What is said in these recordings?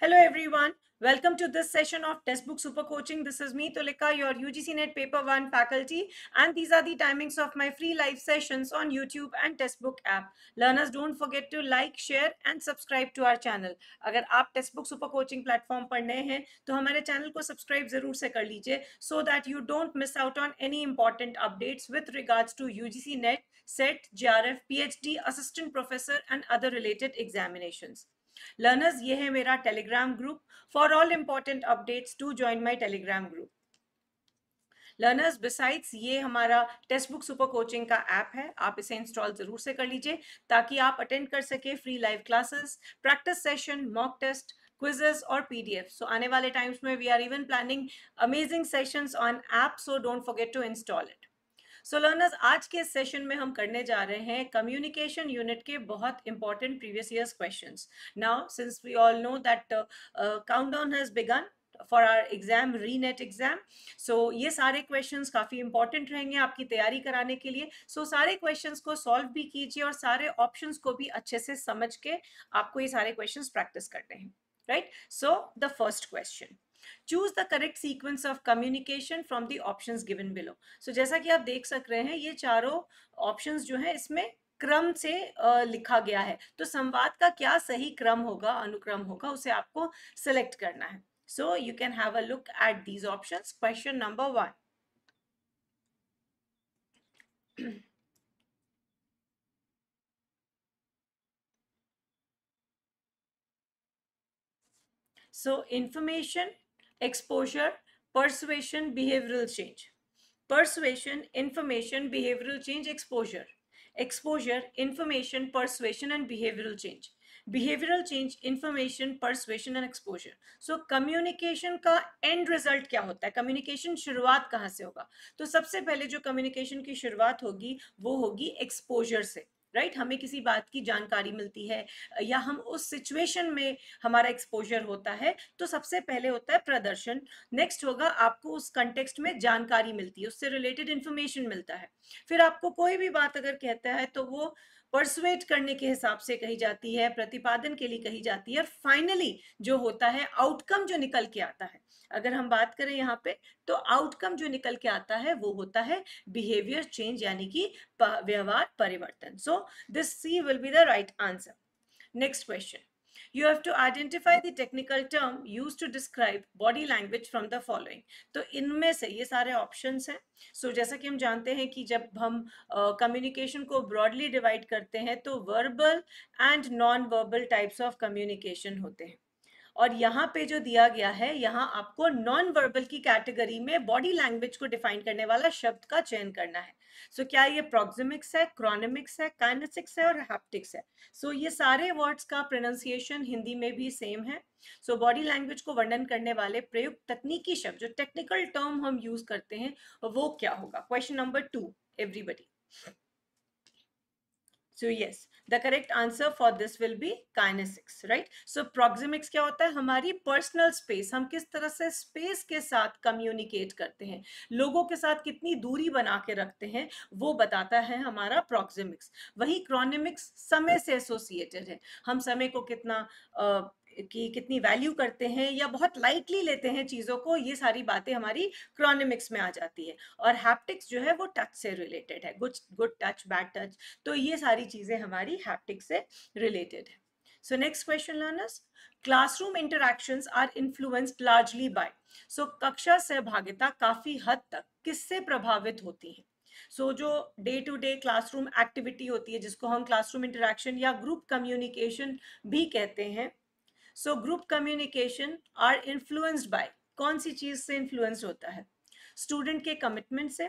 Hello everyone. Welcome to this session of Testbook Super Coaching. This is me, Tulika, your UGC NET Paper 1 faculty. And these are the timings of my free live sessions on YouTube and Testbook app. Learners, don't forget to like, share and subscribe to our channel. अगर आप Testbook Super Coaching platform पर नए हैं तो हमारे channel को subscribe जरूर से कर लीजिए so that you don't miss out on any important updates with regards to UGC NET, SET, JRF, PhD, assistant professor and other related examinations. Learners ये है मेरा Telegram group for all important updates to join my Telegram group learners besides ये हमारा text book super coaching का app है आप इसे install जरूर से कर लीजिए ताकि आप अटेंड कर सके free live classes practice session mock test quizzes or pdf so आने वाले टाइम्स में we are even planning amazing sessions on app so don't forget to install it so learners आज के सेशन में हम करने जा रहे हैं कम्युनिकेशन यूनिट के बहुत important previous years questions now since we all know that countdown has begun for our exam रीनेट एग्जाम सो ये सारे क्वेश्चन काफ़ी इंपॉर्टेंट रहेंगे आपकी तैयारी कराने के लिए सो so, सारे क्वेश्चन को सॉल्व भी कीजिए और सारे ऑप्शन को भी अच्छे से समझ के आपको ये सारे क्वेश्चन प्रैक्टिस करने हैं right so the first question choose the correct sequence of communication from the options given below so जैसा कि आप देख सक रहे हैं ये चारों ऑप्शंस जो है इसमें क्रम से लिखा गया है तो संवाद का क्या सही क्रम होगा अनुक्रम होगा उसे आपको सेलेक्ट करना है so you can have a look at these option question number one So information exposure persuasion behavioural change persuasion information behavioural change exposure exposure information persuasion and behavioural change behavioural change information persuasion and exposure so communication का end result क्या होता है communication शुरुआत कहाँ से होगा तो सबसे पहले जो कम्युनिकेशन की शुरुआत होगी वो होगी एक्सपोजर से राइट right? हमें किसी बात की जानकारी मिलती है या हम उस सिचुएशन में हमारा एक्सपोजर होता है तो सबसे पहले होता है प्रदर्शन नेक्स्ट होगा आपको उस कंटेक्स्ट में जानकारी मिलती है उससे रिलेटेड इंफॉर्मेशन मिलता है फिर आपको कोई भी बात अगर कहता है तो वो परसुएट करने के हिसाब से कही जाती है प्रतिपादन के लिए कही जाती है और फाइनली जो होता है आउटकम जो निकल के आता है अगर हम बात करें यहाँ पे तो आउटकम जो निकल के आता है वो होता है बिहेवियर चेंज यानी कि व्यवहार परिवर्तन so this C will be the right answer next question you have to identify the technical term used to describe body language from the following तो इनमें से ये सारे options हैं सो so, जैसा कि हम जानते हैं कि जब हम कम्युनिकेशन uh, को ब्रॉडली डिवाइड करते हैं तो verbal and non verbal types of communication होते हैं और यहाँ पे जो दिया गया है यहाँ आपको नॉन वर्बल की कैटेगरी में बॉडी लैंग्वेज को डिफाइन करने वाला शब्द का चयन करना है सो so, क्या ये प्रोक्सिमिक्स है क्रोनमिक्स है काइनेसिक्स है और हैप्टिक्स है सो so, ये सारे वर्ड्स का प्रोनाउंसिएशन हिंदी में भी सेम है सो बॉडी लैंग्वेज को वर्णन करने वाले प्रयुक्त तकनीकी शब्द जो टेक्निकल टर्म हम यूज करते हैं वो क्या होगा question number two everybody so yes the correct answer for this will be kinesics right so proxemics क्या होता है हमारी पर्सनल स्पेस हम किस तरह से स्पेस के साथ कम्युनिकेट करते हैं लोगों के साथ कितनी दूरी बना के रखते हैं वो बताता है हमारा प्रॉक्सिमिक्स वही क्रॉनिमिक्स समय से एसोसिएटेड है हम समय को कितना की कितनी वैल्यू करते हैं या बहुत लाइटली लेते हैं चीज़ों को ये सारी बातें हमारी क्रोनिमिक्स में आ जाती है और हैप्टिक्स जो है वो टच से रिलेटेड है good good touch bad touch तो ये सारी चीज़ें हमारी हैप्टिक्स से रिलेटेड है so next question learners classroom interaction are influenced largely by so कक्षा सहभागिता काफी हद तक किससे प्रभावित होती है सो so, जो day to day classroom activity होती है जिसको हम क्लासरूम इंटरेक्शन या ग्रुप कम्युनिकेशन भी कहते हैं so group communication are influenced by कौन सी चीज़ से इन्फ्लुएंस्ड होता है स्टूडेंट के कमिटमेंट से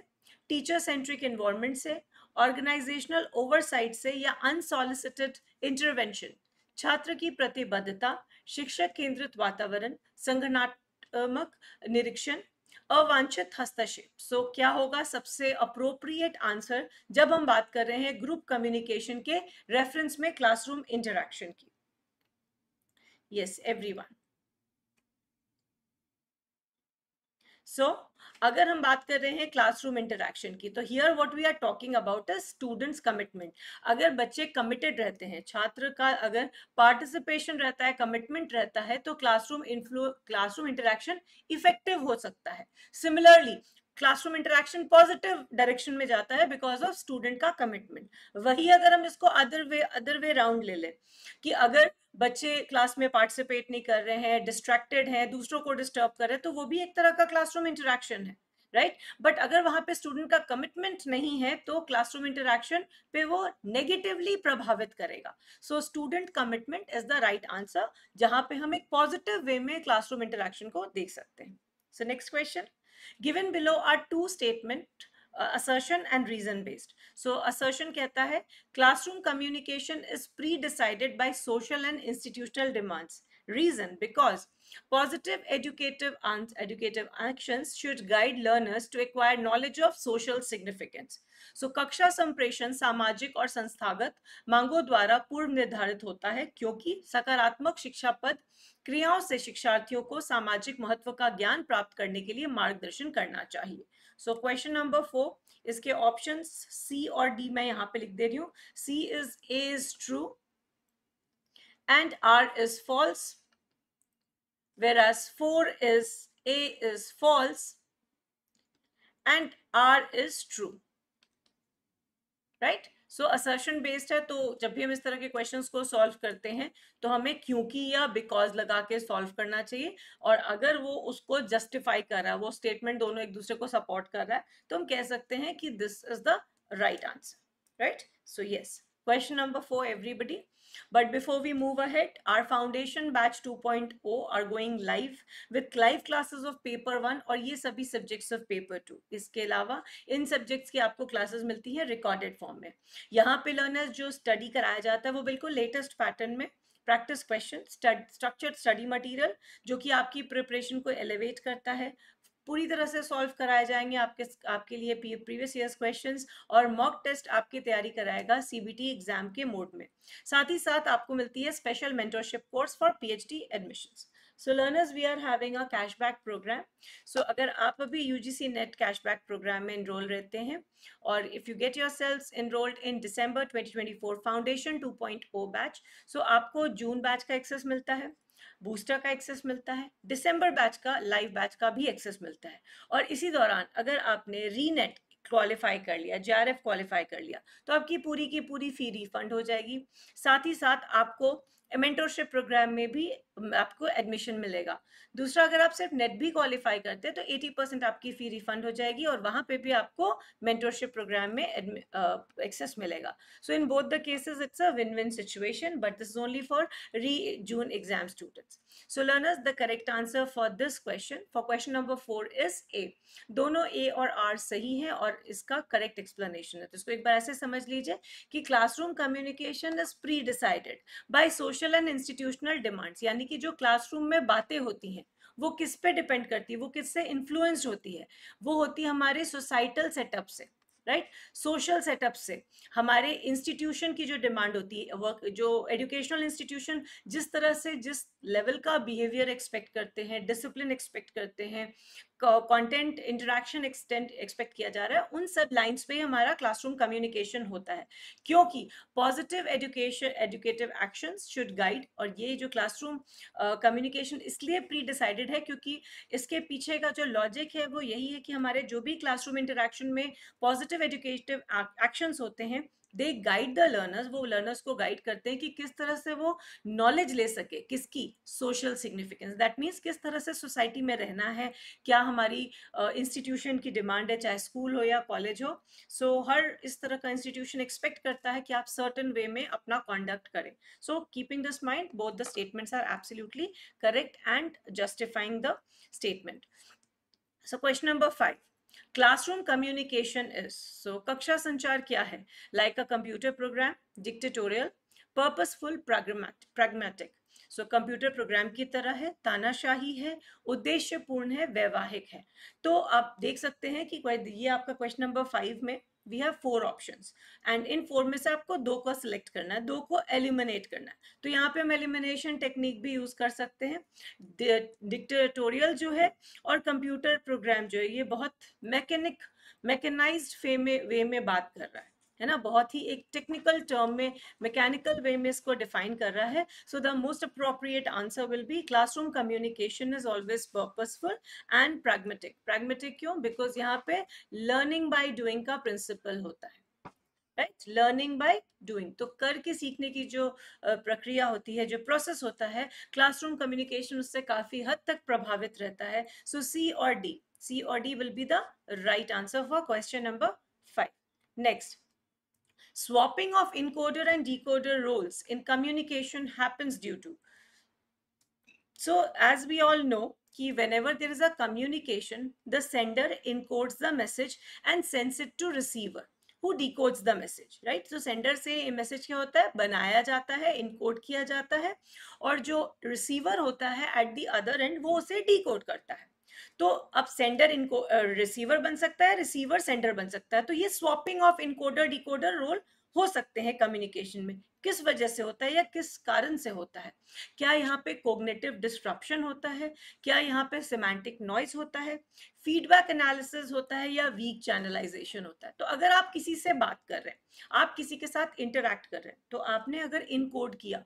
टीचर सेंट्रिक इन्वायरमेंट से ऑर्गेनाइजेशनल ओवरसाइट से या अनसॉलिसिटेड इंटरवेंशन छात्र की प्रतिबद्धता शिक्षक केंद्रित वातावरण संगठनात्मक निरीक्षण अवांछित हस्तक्षेप सो so, क्या होगा सबसे अप्रोप्रिएट आंसर जब हम बात कर रहे हैं ग्रुप कम्युनिकेशन के रेफरेंस में क्लासरूम इंटरेक्शन की yes everyone so अगर हम बात कर रहे हैं क्लासरूम इंटरेक्शन की तो here what we are talking about a students commitment अगर बच्चे कमिटेड रहते हैं छात्र का अगर पार्टिसिपेशन रहता है कमिटमेंट रहता है तो classroom influ classroom interaction effective हो सकता है similarly classroom interaction positive direction में जाता है बिकॉज ऑफ स्टूडेंट का कमिटमेंट वही अगर हम इसको other way other way round ले लें कि अगर बच्चे क्लास में पार्टिसिपेट नहीं कर रहे हैं डिस्ट्रैक्टेड हैं दूसरों को डिस्टर्ब कर रहे हैं तो वो भी एक तरह का क्लासरूम इंटरेक्शन है राइट right? बट अगर वहां पे स्टूडेंट का कमिटमेंट नहीं है तो क्लासरूम इंटरेक्शन पे वो नेगेटिवली प्रभावित करेगा so student commitment is the right answer जहां पे हम एक पॉजिटिव वे में क्लासरूम इंटरेक्शन को देख सकते हैं so next question given below are two statement assertion and reason based so assertion कहता है classroom communication is pre decided by social and institutional demands reason because positive educative educative action should guide learners to acquire knowledge of social significance so कक्षा संप्रेषण सामाजिक और संस्थागत मांगों द्वारा पूर्व निर्धारित होता है क्योंकि सकारात्मक शिक्षा पद क्रियाओं से शिक्षार्थियों को सामाजिक महत्व का ज्ञान प्राप्त करने के लिए मार्गदर्शन करना चाहिए सो क्वेश्चन नंबर फोर इसके ऑप्शन सी और डी मैं यहाँ पे लिख दे रही हूँ C is A is true and R is false whereas four is A is false and R is true right so assertion based है तो जब भी हम इस तरह के क्वेश्चंस को सॉल्व करते हैं तो हमें क्योंकि या बिकॉज लगा के सॉल्व करना चाहिए और अगर वो उसको जस्टिफाई कर रहा है वो स्टेटमेंट दोनों एक दूसरे को सपोर्ट कर रहा है तो हम कह सकते हैं कि this is the right answer right so yes question number 4 everybody but before we move ahead our foundation batch 2.0 are going live with live classes of paper 1 aur ye sabhi subjects of paper 2 iske alawa in subjects ki aapko classes milti hai recorded form mein yahan pe learners jo study karaya jata hai wo bilkul latest pattern mein practice question structured study material जो कि आपकी preparation को elevate करता है पूरी तरह से solve कराए जाएंगे आपके आपके लिए प्रीवियस ईयर क्वेश्चंस और मॉक टेस्ट आपकी तैयारी कराएगा सीबीटी एग्जाम के मोड में साथ ही साथ आपको मिलती है special mentorship course for PhD admissions so learners we are having a cashback program so अगर आप अभी यूजीसी नेट कैशबैक प्रोग्राम में इनरोल रहते हैं और if you get yourself enrolled in December twenty twenty four foundation two point four batch so आपको June batch का access मिलता है बूस्टर का एक्सेस मिलता है दिसंबर बैच का लाइव बैच का भी एक्सेस मिलता है और इसी दौरान अगर आपने रीनेट क्वालिफाई कर लिया जे आर एफ क्वालिफाई कर लिया तो आपकी पूरी की पूरी फी रिफंड हो जाएगी साथ ही साथ आपको मेंटोरशिप प्रोग्राम में भी आपको एडमिशन मिलेगा दूसरा अगर आप सिर्फ नेट भी क्वालिफाई करते हैं तो 80 परसेंट आपकी फ़ी रिफंड हो जाएगी और वहां पे भी आपको मेंटोरशिप प्रोग्राम में एक्सेस मिलेगा so in both the cases it's a win win situation but this is only for re June exam students so learners the correct answer for this question for question number four is A दोनों A और are सही है और इसका correct explanation है तो इसको एक बार ऐसे समझ लीजिए कि classroom communication is pre decided by social and institutional demands यानी यानी कि जो क्लासरूम में बातें होती हैं वो किस पे डिपेंड करती है वो किससे इन्फ्लुएंस होती है वो होती है हमारे सोसाइटल सेटअप से राइट सोशल सेटअप से हमारे इंस्टीट्यूशन की जो डिमांड होती है वर्क जो एजुकेशनल इंस्टीट्यूशन जिस तरह से जिस लेवल का बिहेवियर एक्सपेक्ट करते हैं डिसिप्लिन एक्सपेक्ट करते हैं कंटेंट इंटरेक्शन एक्सटेंट एक्सपेक्ट किया जा रहा है उन सब लाइंस पे हमारा क्लासरूम कम्युनिकेशन होता है क्योंकि positive education educative actions should guide और ये जो क्लासरूम कम्युनिकेशन इसलिए प्री डिसाइडेड है क्योंकि इसके पीछे का जो लॉजिक है वो यही है कि हमारे जो भी क्लासरूम इंटरेक्शन में पॉजिटिव एजुकेटिव एक्शंस होते हैं दे गाइड द लर्नर्स वो लर्नर्स को गाइड करते हैं कि किस तरह से वो नॉलेज ले सके किसकी सोशल सिग्निफिकेंस दैट मीन्स किस तरह से सोसाइटी में रहना है क्या हमारी इंस्टीट्यूशन uh, की डिमांड है चाहे स्कूल हो या कॉलेज हो सो so, हर इस तरह का इंस्टीट्यूशन एक्सपेक्ट करता है कि आप सर्टन वे में अपना कॉन्डक्ट करें so keeping this mind both the statements are absolutely correct and justifying the statement so question number five classroom communication is so कक्षा संचार क्या है like a computer program dictatorial purposeful pragmatic so computer program की तरह है तानाशाही है उद्देश्यपूर्ण है वैवाहिक है तो आप देख सकते हैं कि ये आपका क्वेश्चन नंबर फाइव में we have four option and in four में से आपको दो को सिलेक्ट करना है दो को एलिमिनेट करना है तो यहाँ पे हम एलिमिनेशन टेक्निक भी यूज कर सकते हैं डिक्टेटोरियल जो है और कंप्यूटर प्रोग्राम जो है ये बहुत मैकेनिक मैकेनाइज में वे में बात कर रहा है है ना बहुत ही एक टेक्निकल टर्म में मैकेनिकल वे में इसको डिफाइन कर रहा है so the most appropriate answer will be classroom communication is always purposeful and pragmatic pragmatic क्यों बिकॉज यहाँ पे लर्निंग बाय डूइंग का प्रिंसिपल होता है राइट लर्निंग बाय डूइंग तो करके सीखने की जो प्रक्रिया होती है जो प्रोसेस होता है क्लासरूम कम्युनिकेशन उससे काफी हद तक प्रभावित रहता है सो सी और डी सी और D will be the right answer for question number five next Swapping of encoder and decoder roles in communication happens due to. So as we all know, कि whenever there is a communication, the sender encodes the message and sends it to receiver. who decodes the message right so sender se a message kya hota hai banaya jata hai encode kiya jata hai aur jo receiver hota hai at the other end wo use decode karta hai तो अब sender इनको receiver बन सकता है receiver sender बन सकता है तो ये swapping of encoder decoder role हो सकते हैं कम्युनिकेशन में किस वजह से होता है या किस कारण से होता है क्या यहाँ पे कोग्नेटिव डिस्ट्रप्शन होता है क्या यहाँ पे सिमेंटिक नॉइज होता है फीडबैक एनालिसिस होता है या वीक चैनलाइजेशन होता है तो अगर आप किसी से बात कर रहे हैं आप किसी के साथ इंटरेक्ट कर रहे हैं तो आपने अगर इनकोड किया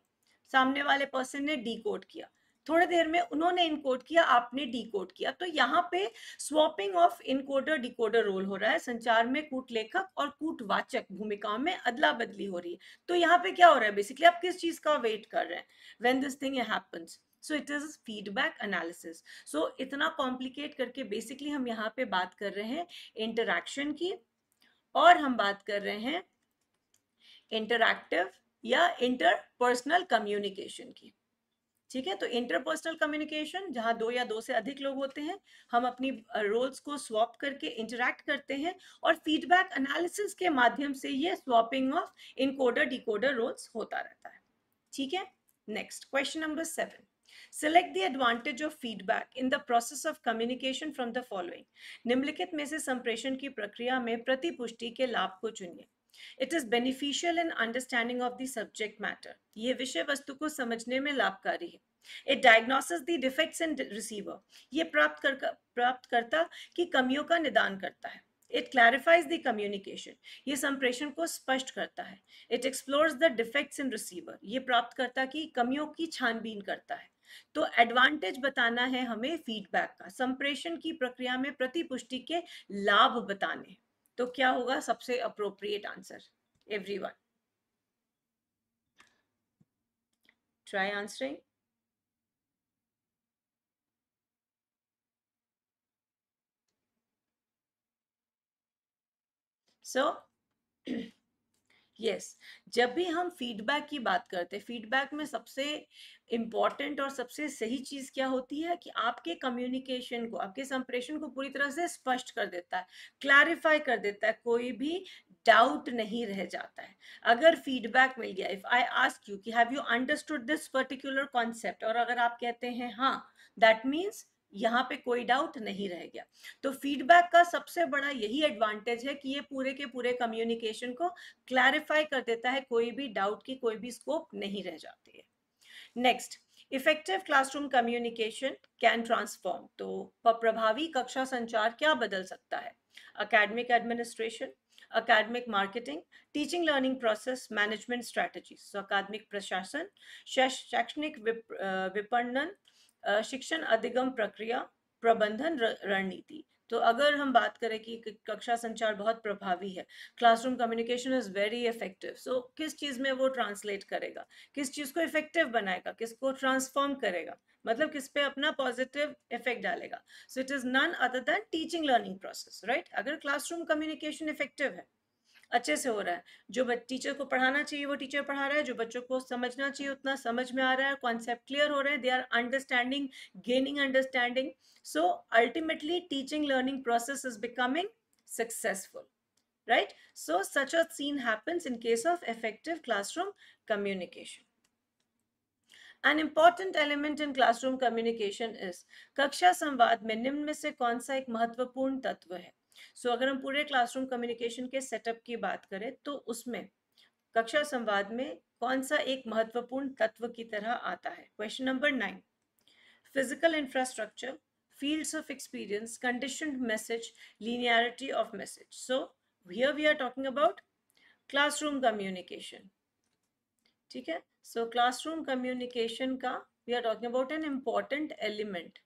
सामने वाले पर्सन ने डी किया थोड़ी देर में उन्होंने इनकोड किया आपने डी किया तो यहाँ पे swapping of encoder decoder role हो रहा है संचार में कूट लेखक और कूटवाचक भूमिकाओं में अदला बदली हो रही है तो यहाँ पे क्या हो रहा है बेसिकली आप किस चीज का वेट कर रहे हैं when this thing happens so it is feedback analysis so इतना कॉम्प्लिकेट करके बेसिकली हम यहाँ पे बात कर रहे हैं इंटरक्शन की और हम बात कर रहे हैं इंटरक्टिव या इंटरपर्सनल कम्युनिकेशन की ठीक है तो इंटरपर्सनल कम्युनिकेशन जहाँ दो या दो से अधिक लोग होते हैं हम अपनी रोल्स को स्वॉप करके इंटरैक्ट करते हैं और फीडबैक एनालिसिस के माध्यम से ये swapping of encoder decoder roles होता रहता है ठीक है next question number seven select the advantage of feedback in the process of communication from the following निम्नलिखित में से संप्रेषण की प्रक्रिया में प्रतिपुष्टि के लाभ को चुनिए it is beneficial in understanding of the subject matter ये विषय वस्तु को समझने में लाभकारी है it diagnosis the defects in receiver ये प्राप्त कर प्राप्त करता की कमियों का निदान करता है इट क्लैरिफाइज द कम्युनिकेशन ये संप्रेषण को स्पष्ट करता है it explores the defects in receiver ये प्राप्त करता की कमियों की छानबीन करता है तो एडवांटेज बताना है हमें फीडबैक का संप्रेषण की प्रक्रिया में प्रतिपुष्टि के लाभ बताने हैं तो क्या होगा सबसे appropriate answer everyone try answering So yes yes. जब भी हम फीडबैक की बात करते हैं फीडबैक में सबसे इम्पॉर्टेंट और सबसे सही चीज़ क्या होती है कि आपके कम्युनिकेशन को आपके संप्रेषण को पूरी तरह से स्पष्ट कर देता है क्लैरिफाई कर देता है कोई भी डाउट नहीं रह जाता है अगर फीडबैक मिल गया इफ़ आई आस्क यू कि have you understood this particular concept और अगर आप कहते हैं हाँ दैट मीन्स यहाँ पे कोई डाउट नहीं रह गया तो फीडबैक का सबसे बड़ा यही एडवांटेज है कि ये पूरे के पूरे कम्युनिकेशन को क्लैरिफाई कर देता है कोई भी डाउट की कोई भी स्कोप नहीं रह जाती है next effective classroom communication can transform तो प्रभावी कक्षा संचार क्या बदल सकता है academic administration academic marketing teaching learning process management strategy अकादमिक प्रशासन शैक्षणिक विपणन शिक्षण अधिगम प्रक्रिया प्रबंधन रणनीति तो अगर हम बात करें कि कक्षा संचार बहुत प्रभावी है classroom communication is very effective so किस चीज़ में वो ट्रांसलेट करेगा किस चीज़ को इफेक्टिव बनाएगा किसको ट्रांसफॉर्म करेगा मतलब किस पे अपना पॉजिटिव इफेक्ट डालेगा so it is none other than teaching learning process right अगर क्लासरूम कम्युनिकेशन इफेक्टिव है अच्छे से हो रहा है जो टीचर को पढ़ाना चाहिए वो टीचर पढ़ा रहा है जो बच्चों को समझना चाहिए उतना समझ में आ रहा है कॉन्सेप्ट क्लियर हो रहे हैं they are understanding gaining understanding so ultimately teaching learning process is becoming successful right so such a scene happens in case of effective classroom communication an important element in classroom communication is कक्षा संवाद में निम्न में से कौन सा एक महत्वपूर्ण तत्व है सो so, अगर हम पूरे क्लासरूम कम्युनिकेशन के सेटअप की बात करें तो उसमें कक्षा संवाद में कौन सा एक महत्वपूर्ण तत्व की तरह आता है question number nine physical infrastructure fields of experience condition message linearity of message so here we are talking about classroom communication ठीक है सो क्लासरूम कम्युनिकेशन का we are talking about an important element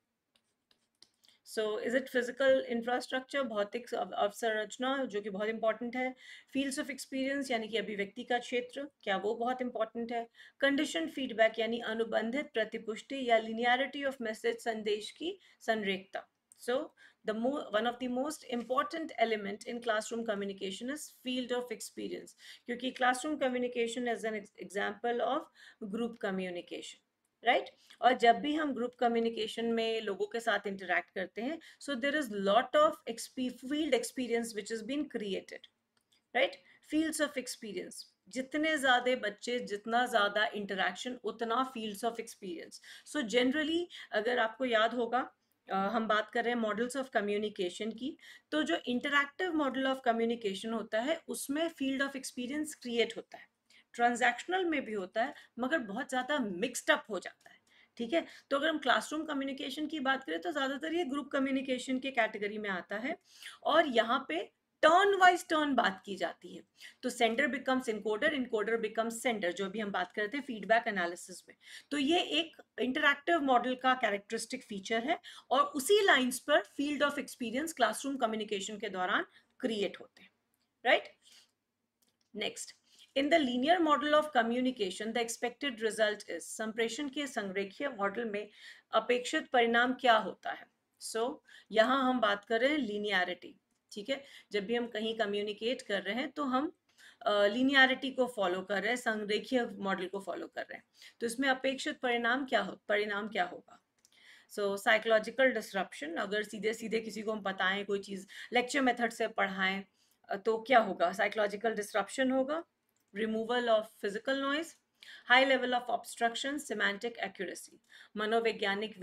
so is it physical infrastructure भौतिक अवसंरचना जो कि बहुत important है fields of experience यानी कि अभिव्यक्ति का क्षेत्र क्या वो बहुत इंपॉर्टेंट है कंडीशन फीडबैक यानी अनुबंधित प्रतिपुष्टि या लिनियरिटी ऑफ मैसेज संदेश की संरेखता सो द मो one of the most important element in classroom communication is field of experience क्योंकि classroom communication is an example of group communication right right? और जब भी हम ग्रुप कम्युनिकेशन में लोगों के साथ इंटरेक्ट करते हैं so there is lot of field experience which is been created right fields of experience जितने ज़्यादा बच्चे जितना ज़्यादा इंटरेक्शन उतना fields of experience so generally अगर आपको याद होगा Uh, हम बात कर रहे हैं मॉडल्स ऑफ कम्युनिकेशन की तो जो इंटरैक्टिव मॉडल ऑफ कम्युनिकेशन होता है उसमें फील्ड ऑफ एक्सपीरियंस क्रिएट होता है ट्रांजैक्शनल में भी होता है मगर बहुत ज़्यादा मिक्सडअप हो जाता है ठीक है तो अगर हम क्लासरूम कम्युनिकेशन की बात करें तो ज़्यादातर ये ग्रुप कम्युनिकेशन के कैटेगरी में आता है और यहाँ पे टर्न वाइज टर्न बात की जाती है तो centre becomes encoder encoder becomes centre जो भी हम बात करते हैं फीडबैक एनालिसिस में तो ये एक इंटरक्टिव मॉडल का कैरेक्टरिस्टिक फीचर है और उसी लाइन्स पर field of experience classroom communication के दौरान क्रिएट होते हैं right next in the linear model of communication the expected result is संप्रेषण के संग्रेखीय मॉडल में अपेक्षित परिणाम क्या होता है सो so, यहाँ हम बात कर रहे हैं लीनियरिटी ठीक है जब भी हम कहीं कम्युनिकेट कर रहे हैं तो हम लीनियरिटी uh, को फॉलो कर रहे हैं संग्रेखीय मॉडल को फॉलो कर रहे हैं तो इसमें अपेक्षित परिणाम क्या हो परिणाम क्या होगा सो साइकोलॉजिकल डिस्ट्रप्शन अगर सीधे सीधे किसी को हम बताएं कोई चीज़ लेक्चर मेथड से पढ़ाएं तो क्या होगा साइकोलॉजिकल डिस्ट्रप्शन होगा removal of physical noise, high level of obstruction, semantic accuracy, मनोवैज्ञानिक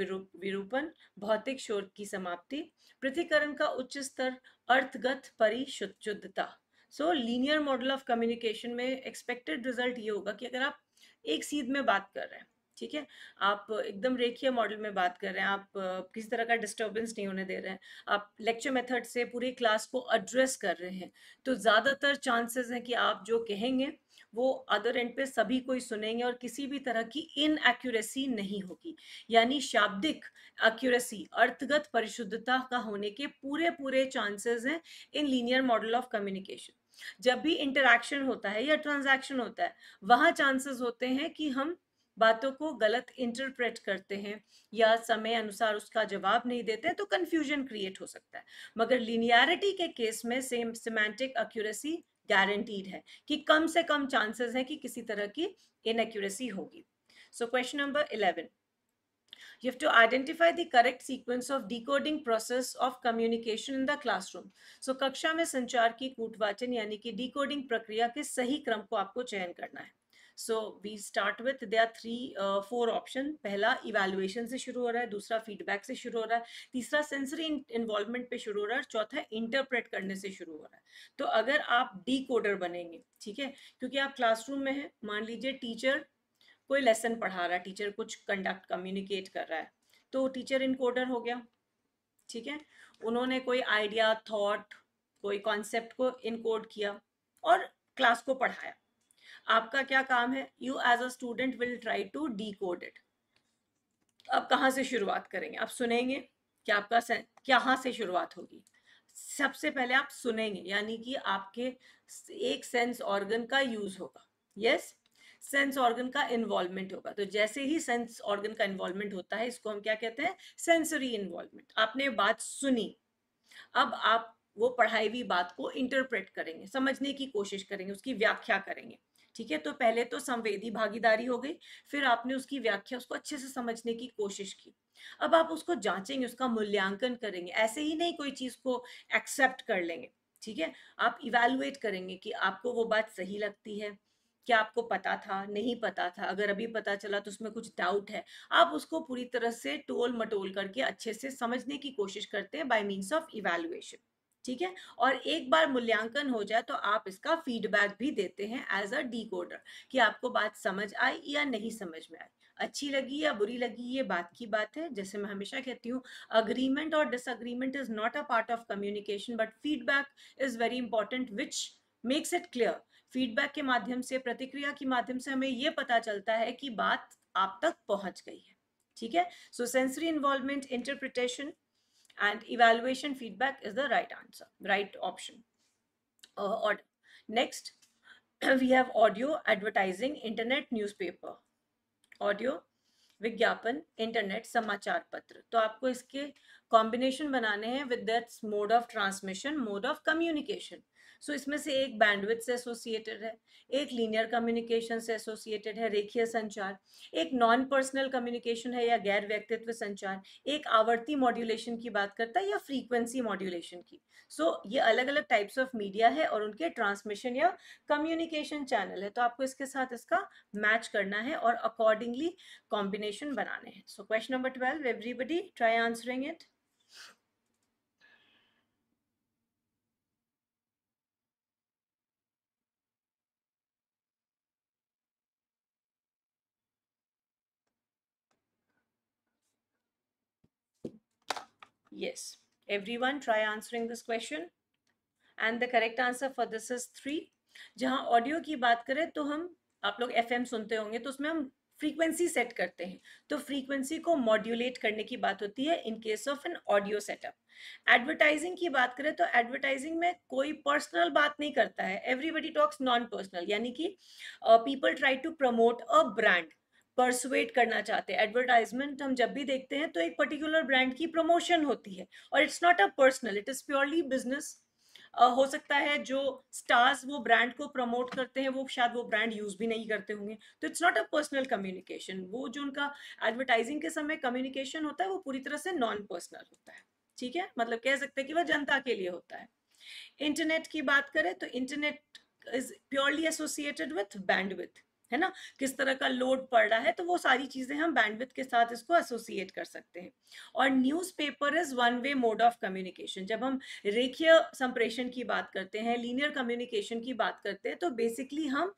विरूपण भौतिक शोर की समाप्ति पृथ्वीकरण का उच्च स्तर अर्थगत परिशुद्धता so linear model of communication में एक्सपेक्टेड रिजल्ट ये होगा कि अगर आप एक सीध में बात कर रहे हैं ठीक है आप एकदम रेखीय मॉडल में बात कर रहे हैं आप किसी तरह का डिस्टरबेंस नहीं होने दे रहे हैं आप लेक्चर मेथड से पूरी क्लास को एड्रेस कर रहे हैं तो ज़्यादातर चांसेस हैं कि आप जो कहेंगे वो अदर एंड पे सभी कोई सुनेंगे और किसी भी तरह की इन एक्यूरेसी नहीं होगी यानी शाब्दिक एक्यूरेसी अर्थगत परिशुद्धता का होने के पूरे पूरे चांसेस हैं in linear model of communication जब भी इंटरेक्शन होता है या ट्रांजैक्शन होता है वहाँ चांसेस होते हैं कि हम बातों को गलत इंटरप्रेट करते हैं या समय अनुसार उसका जवाब नहीं देते तो कन्फ्यूजन क्रिएट हो सकता है मगर लीनियरिटी के केस में सेम सिमेंटिक एक्यूरेसी गारंटीड है कि कम से कम चांसेस हैं कि किसी तरह की इनएक्यूरेसी होगी so question number eleven you have to identify the correct sequence of decoding process of communication in the classroom so कक्षा में संचार की कूटवाचन यानी कि decoding प्रक्रिया के सही क्रम को आपको चयन करना है so we start with there are three four option पहला इवेलुएशन से शुरू हो रहा है दूसरा फीडबैक से शुरू हो रहा है तीसरा सेंसरी इन्वॉल्वमेंट पे शुरू हो रहा है और चौथा इंटरप्रेट करने से शुरू हो रहा है तो अगर आप डी कोडर बनेंगे ठीक है क्योंकि आप क्लासरूम में हैं मान लीजिए टीचर कोई लेसन पढ़ा रहा है टीचर कुछ कंडक्ट कम्युनिकेट कर रहा है तो टीचर इनकोडर हो गया ठीक है उन्होंने कोई आइडिया थॉट कोई कॉन्सेप्ट को इनकोड किया और क्लास को पढ़ाया आपका क्या काम है you as a student will try to decode it आप कहाँ से शुरुआत करेंगे आप सुनेंगे कि आपका कहाँ से शुरुआत होगी सबसे पहले आप सुनेंगे यानी कि आपके एक सेंस ऑर्गन का यूज होगा यस सेंस ऑर्गन का इन्वॉल्वमेंट होगा तो जैसे ही सेंस ऑर्गन का इन्वॉल्वमेंट होता है इसको हम क्या कहते हैं सेंसरी इन्वॉल्वमेंट आपने बात सुनी अब आप वो पढ़ाई हुई बात को इंटरप्रेट करेंगे समझने की कोशिश करेंगे उसकी व्याख्या करेंगे ठीक है तो पहले तो संवेदी भागीदारी हो गई फिर आपने उसकी व्याख्या उसको अच्छे से समझने की कोशिश की अब आप उसको जांचेंगे उसका मूल्यांकन करेंगे ऐसे ही नहीं कोई चीज को एक्सेप्ट कर लेंगे ठीक है आप इवेलुएट करेंगे कि आपको वो बात सही लगती है क्या आपको पता था नहीं पता था अगर अभी पता चला तो उसमें कुछ डाउट है आप उसको पूरी तरह से टोल मटोल करके अच्छे से समझने की कोशिश करते हैं बाय मीन्स ऑफ इवेलुएशन ठीक है और एक बार मूल्यांकन हो जाए तो आप इसका फीडबैक भी देते हैं एज अ डी कोडर कि आपको बात समझ आई या नहीं समझ में आई अच्छी लगी या बुरी लगी ये बात की बात है जैसे मैं हमेशा कहती हूँ अग्रीमेंट और disagreement is not a part of communication but feedback is very important which makes it clear feedback के माध्यम से प्रतिक्रिया के माध्यम से हमें ये पता चलता है कि बात आप तक पहुंच गई है ठीक है so sensory involvement interpretation and evaluation feedback is the right answer, right option. Uh, or next, we have audio advertising, internet newspaper, audio, vigyapan, internet samachar patra. So you have to combination banane hai with that mode of transmission, mode of communication. So इसमें से एक bandwidth से associated है एक linear communication से associated है रेखीय संचार एक नॉन पर्सनल कम्युनिकेशन है या गैर व्यक्तित्व संचार एक आवर्ती मॉड्यूलेशन की बात करता है या फ्रीक्वेंसी मॉड्यूलेशन की सो so, ये अलग अलग टाइप्स ऑफ मीडिया है और उनके ट्रांसमिशन या कम्युनिकेशन चैनल है तो आपको इसके साथ इसका मैच करना है और अकॉर्डिंगली कॉम्बिनेशन बनाने हैं so question number twelve everybody try answering it Yes. Everyone try answering this question. And the correct answer for this is three जहाँ ऑडियो की बात करें तो हम आप लोग एफ सुनते होंगे तो उसमें हम फ्रीक्वेंसी सेट करते हैं तो फ्रीक्वेंसी को मॉड्यूलेट करने की बात होती है in case of an audio setup advertising की बात करें तो एडवर्टाइजिंग में कोई पर्सनल बात नहीं करता है एवरीबडी टॉक्स नॉन पर्सनल यानी कि people try to promote a brand persuade करना चाहते हैं एडवर्टाइजमेंट हम जब भी देखते हैं तो एक पर्टिकुलर ब्रांड की प्रमोशन होती है और it's not a personal it is purely business हो सकता है जो स्टार्स वो ब्रांड को प्रमोट करते हैं वो शायद वो ब्रांड यूज़ भी नहीं करते होंगे तो it's not a personal communication वो जो उनका एडवर्टाइजिंग के समय कम्युनिकेशन होता है वो पूरी तरह से नॉन पर्सनल होता है ठीक है मतलब कह सकते हैं कि वह जनता के लिए होता है इंटरनेट की बात करें तो internet is purely associated with bandwidth है ना किस तरह का लोड पड़ रहा है तो वो सारी चीजें हम बैंडविथ के साथ इसको एसोसिएट कर सकते हैं और newspaper is one way mode of communication जब हम रेखीय संप्रेषण की बात करते हैं लीनियर कम्युनिकेशन की बात करते हैं तो बेसिकली हम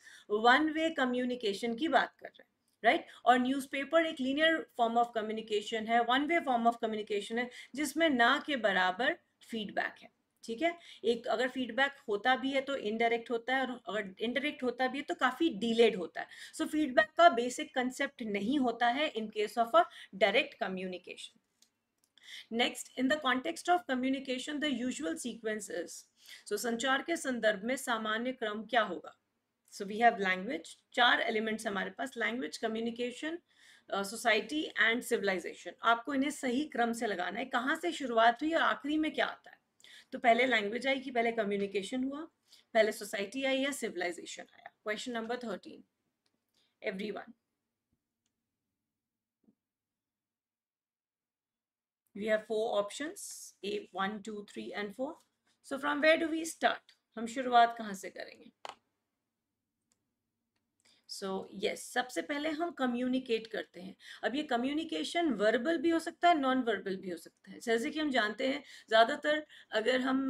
वन वे कम्युनिकेशन की बात कर रहे हैं राइट right? और न्यूज़पेपर एक लीनियर फॉर्म ऑफ कम्युनिकेशन है one way form of communication है जिसमें ना के बराबर फीडबैक है ठीक है एक अगर फीडबैक होता भी है तो इनडायरेक्ट होता है और अगर इनडायरेक्ट होता भी है तो काफ़ी डिलेड होता है सो so, फीडबैक का बेसिक कंसेप्ट नहीं होता है in case of a direct communication next in the context of communication the usual sequence is so संचार के संदर्भ में सामान्य क्रम क्या होगा सो वी हैव लैंग्वेज चार एलिमेंट्स हमारे पास language communication society and civilization आपको इन्हें सही क्रम से लगाना है कहाँ से शुरुआत हुई और आखिरी में क्या आता है तो पहले लैंग्वेज आई कि पहले कम्युनिकेशन हुआ पहले सोसाइटी आई या सिविलाइजेशन आया question number thirteen every one we have four option a one two three and four so from where do we start हम शुरुआत कहाँ से करेंगे सो so, यस yes, सबसे पहले हम कम्युनिकेट करते हैं अब ये कम्युनिकेशन वर्बल भी हो सकता है नॉन वर्बल भी हो सकता है जैसे कि हम जानते हैं ज़्यादातर अगर हम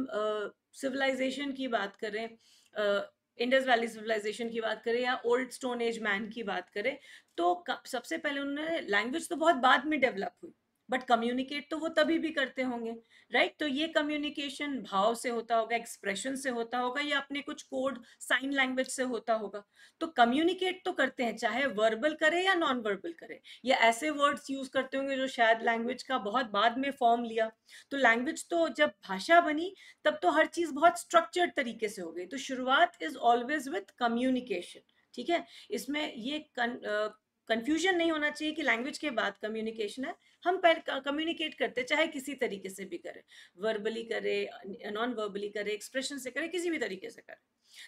सिविलाइजेशन uh, की बात करें इंडस वैली सिविलाइजेशन की बात करें या ओल्ड स्टोन एज मैन की बात करें तो सबसे पहले उन्होंने लैंग्वेज तो बहुत बाद में डेवलप हुई बट कम्युनिकेट तो वो तभी भी करते होंगे राइट right? तो ये कम्युनिकेशन भाव से होता होगा एक्सप्रेशन से होता होगा या अपने कुछ कोड साइन लैंग्वेज से होता होगा तो कम्युनिकेट तो करते हैं चाहे वर्बल करे या नॉन वर्बल करे या ऐसे वर्ड्स यूज करते होंगे जो शायद लैंग्वेज का बहुत बाद में फॉर्म लिया तो लैंग्वेज तो जब भाषा बनी तब तो हर चीज बहुत स्ट्रक्चर्ड तरीके से हो गई तो शुरुआत इज ऑलवेज विथ कम्युनिकेशन ठीक है इसमें ये कंफ्यूजन uh, नहीं होना चाहिए कि लैंग्वेज के बाद कम्युनिकेशन है हम कम्युनिकेट करते चाहे किसी तरीके से भी करें वर्बली करें नॉन वर्बली करें एक्सप्रेशन से करें किसी भी तरीके से करें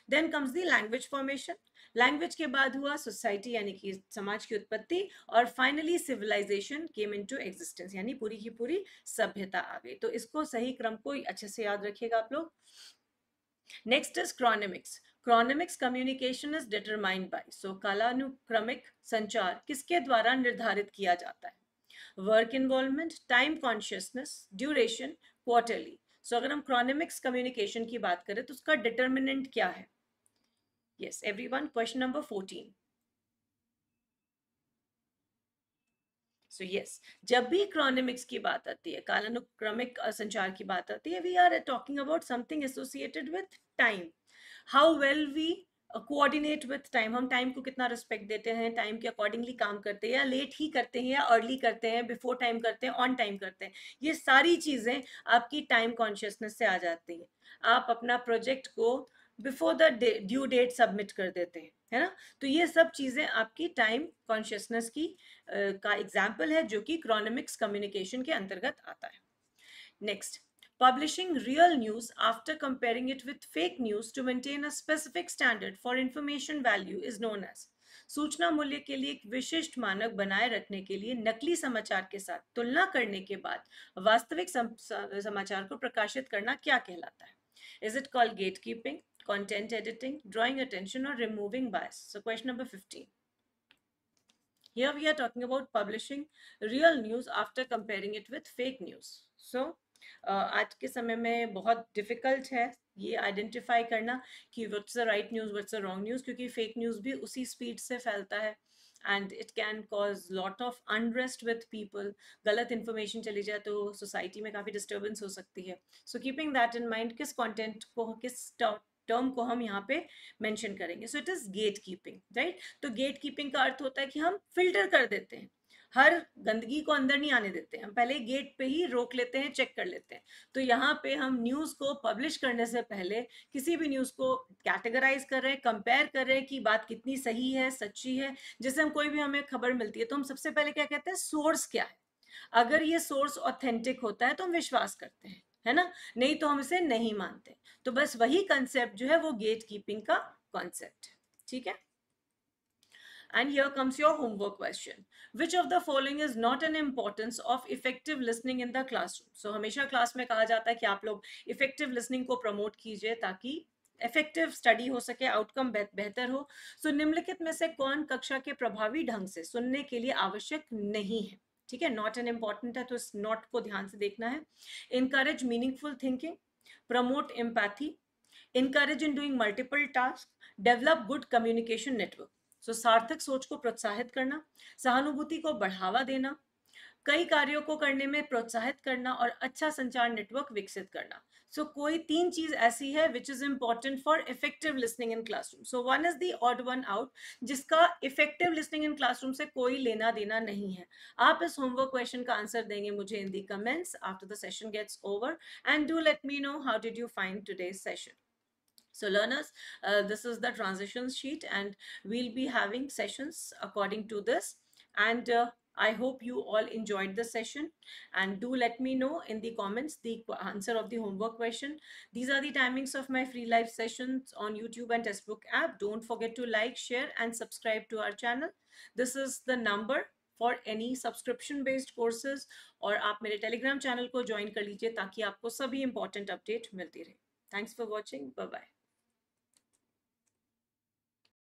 then comes the language formation language के बाद हुआ सोसाइटी यानी कि समाज की उत्पत्ति और finally civilization came into existence यानी पूरी की पूरी सभ्यता आ गई तो इसको सही क्रम को अच्छे से याद रखिएगा आप लोग next is chronemics chronemics communication is determined by so कालानुक्रमिक संचार किसके द्वारा निर्धारित किया जाता है work involvement time consciousness duration quarterly so अगर हम क्रॉनमिक्स कम्युनिकेशन की बात करें तो उसका डिटर्मिनेंट क्या है yes every one question number fourteen so so, yes yes, जब भी क्रोनेमिक्स की बात आती है कालानुक्रमिक संचार की बात आती है we are talking about something associated with time how well we coordinate with time हम टाइम को कितना रिस्पेक्ट देते हैं टाइम के अकॉर्डिंगली काम करते हैं या लेट ही करते हैं या अर्ली करते हैं बिफोर टाइम करते हैं ऑन टाइम करते हैं ये सारी चीज़ें आपकी टाइम कॉन्शियसनेस से आ जाती हैं आप अपना प्रोजेक्ट को before the due date submit कर देते हैं है ना तो ये सब चीज़ें आपकी टाइम कॉन्शियसनेस की का एग्जाम्पल है जो कि क्रॉनमिक्स कम्युनिकेशन के अंतर्गत आता है next publishing real news after comparing it with fake news to maintain a specific standard for information value is known as सूचना मूल्य के लिए एक विशिष्ट मानक बनाए रखने के लिए नकली समाचार के साथ तुलना करने के बाद वास्तविक समाचार को प्रकाशित करना क्या कहलाता है is it call gate keeping content editing, drawing attention or removing bias. So question number 15. Here we are talking about publishing real news after comparing it with fake news. So आज के समय में बहुत डिफिकल्ट है ये identify करना कि what's the right news what's the wrong news क्योंकि फेक न्यूज़ भी उसी स्पीड से फैलता है and it can cause lot of unrest with people गलत इन्फॉर्मेशन चली जाए तो सोसाइटी में काफ़ी डिस्टर्बेंस हो सकती है so keeping that in mind किस कॉन्टेंट को किस टर्म को हम यहाँ पे मेंशन करेंगे so it is gate keeping right तो गेट कीपिंग का अर्थ होता है कि हम फिल्टर कर देते हैं हर गंदगी को अंदर नहीं आने देते हम पहले गेट पे ही रोक लेते हैं चेक कर लेते हैं तो यहाँ पे हम न्यूज को पब्लिश करने से पहले किसी भी न्यूज को कैटेगराइज कर रहे हैं कंपेयर कर रहे हैं कि बात कितनी सही है सच्ची है जैसे हम कोई भी हमें खबर मिलती है तो हम सबसे पहले क्या कहते हैं सोर्स क्या है अगर ये सोर्स ऑथेंटिक होता है तो हम विश्वास करते हैं है ना नहीं तो हम इसे नहीं मानते तो बस वही कंसेप्ट जो है वो गेट कीपिंग का कॉन्सेप्ट ठीक है And here comes your homework question. Which of the following is not an importance of effective listening in the classroom? So हमेशा क्लास में कहा जाता है कि आप लोग इफेक्टिव लिसनिंग को प्रमोट कीजिए ताकि इफेक्टिव स्टडी हो सके आउटकम बेहतर हो सो so, निम्नलिखित में से कौन कक्षा के प्रभावी ढंग से सुनने के लिए आवश्यक नहीं है ठीक है नॉट एन इम्पॉर्टेंट है तो इस नॉट को ध्यान से देखना है encourage meaningful thinking promote empathy encourage in doing multiple task develop good communication network so सार्थक सोच को प्रोत्साहित करना सहानुभूति को बढ़ावा देना कई कार्यों को करने में प्रोत्साहित करना और अच्छा संचार नेटवर्क विकसित करना सो so, कोई तीन चीज ऐसी है which is important for effective listening in classroom so one is the odd one out जिसका इफेक्टिव लिसनिंग इन क्लासरूम से कोई लेना देना नहीं है आप इस होमवर्क क्वेश्चन का आंसर देंगे मुझे in the comments after the session gets over and do let me know how did you find today session So learners, uh, this is the transition sheet and we'll be having sessions according to this. And uh, I hope you all enjoyed the session and do let me know in the comments the answer of the homework question. These are the timings of my free live sessions on YouTube and Testbook app. Don't forget to like, share and subscribe to our channel. This is the number for any subscription-based courses, or आप मेरे Telegram channel को join कर लीजिए ताकि आपको सभी important update मिलती रहे for watching. Bye bye.